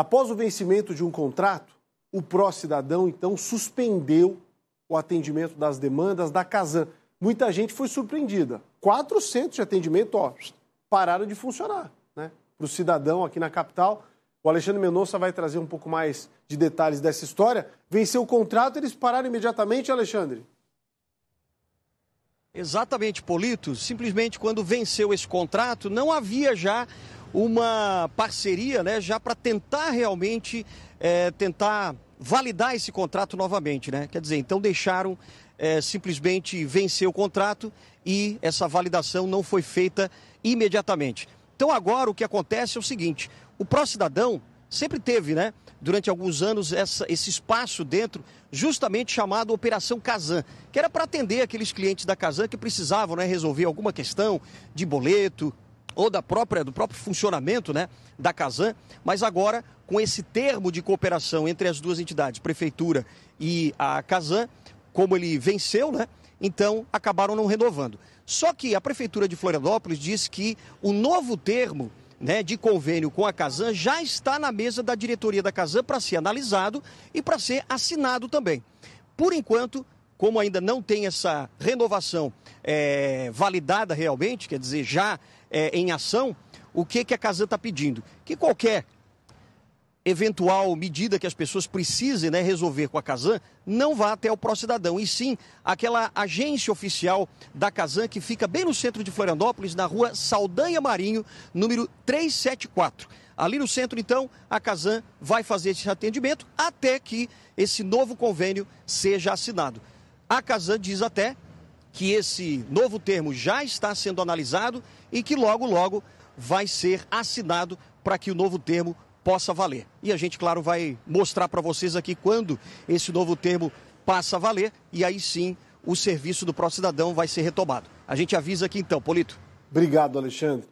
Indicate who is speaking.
Speaker 1: Após o vencimento de um contrato, o pró-cidadão, então, suspendeu o atendimento das demandas da Casan. Muita gente foi surpreendida. centros de atendimento ó, pararam de funcionar. Né? Para o cidadão aqui na capital, o Alexandre Mendonça vai trazer um pouco mais de detalhes dessa história. Venceu o contrato, eles pararam
Speaker 2: imediatamente, Alexandre? Exatamente, Polito. Simplesmente quando venceu esse contrato, não havia já uma parceria né, já para tentar realmente é, tentar validar esse contrato novamente. Né? Quer dizer, então deixaram é, simplesmente vencer o contrato e essa validação não foi feita imediatamente. Então agora o que acontece é o seguinte: o pró-cidadão sempre teve, né, durante alguns anos, essa, esse espaço dentro, justamente chamado Operação Casan, que era para atender aqueles clientes da Casan que precisavam né, resolver alguma questão de boleto, ou da própria, do próprio funcionamento né, da Casan, mas agora com esse termo de cooperação entre as duas entidades, Prefeitura e a Casan, como ele venceu, né, então acabaram não renovando. Só que a Prefeitura de Florianópolis diz que o novo termo né, de convênio com a Casan já está na mesa da diretoria da Casan para ser analisado e para ser assinado também. Por enquanto, como ainda não tem essa renovação é, validada realmente, quer dizer, já é, em ação, o que, que a Casan está pedindo? Que qualquer eventual medida que as pessoas precisem né, resolver com a Casan não vá até o pró-cidadão, e sim aquela agência oficial da Casan que fica bem no centro de Florianópolis, na rua Saldanha Marinho, número 374. Ali no centro, então, a Casan vai fazer esse atendimento até que esse novo convênio seja assinado. A Kazan diz até que esse novo termo já está sendo analisado e que logo, logo vai ser assinado para que o novo termo possa valer. E a gente, claro, vai mostrar para vocês aqui quando esse novo termo passa a valer e aí sim o serviço do pró-cidadão vai ser retomado. A gente avisa aqui então, Polito. Obrigado, Alexandre.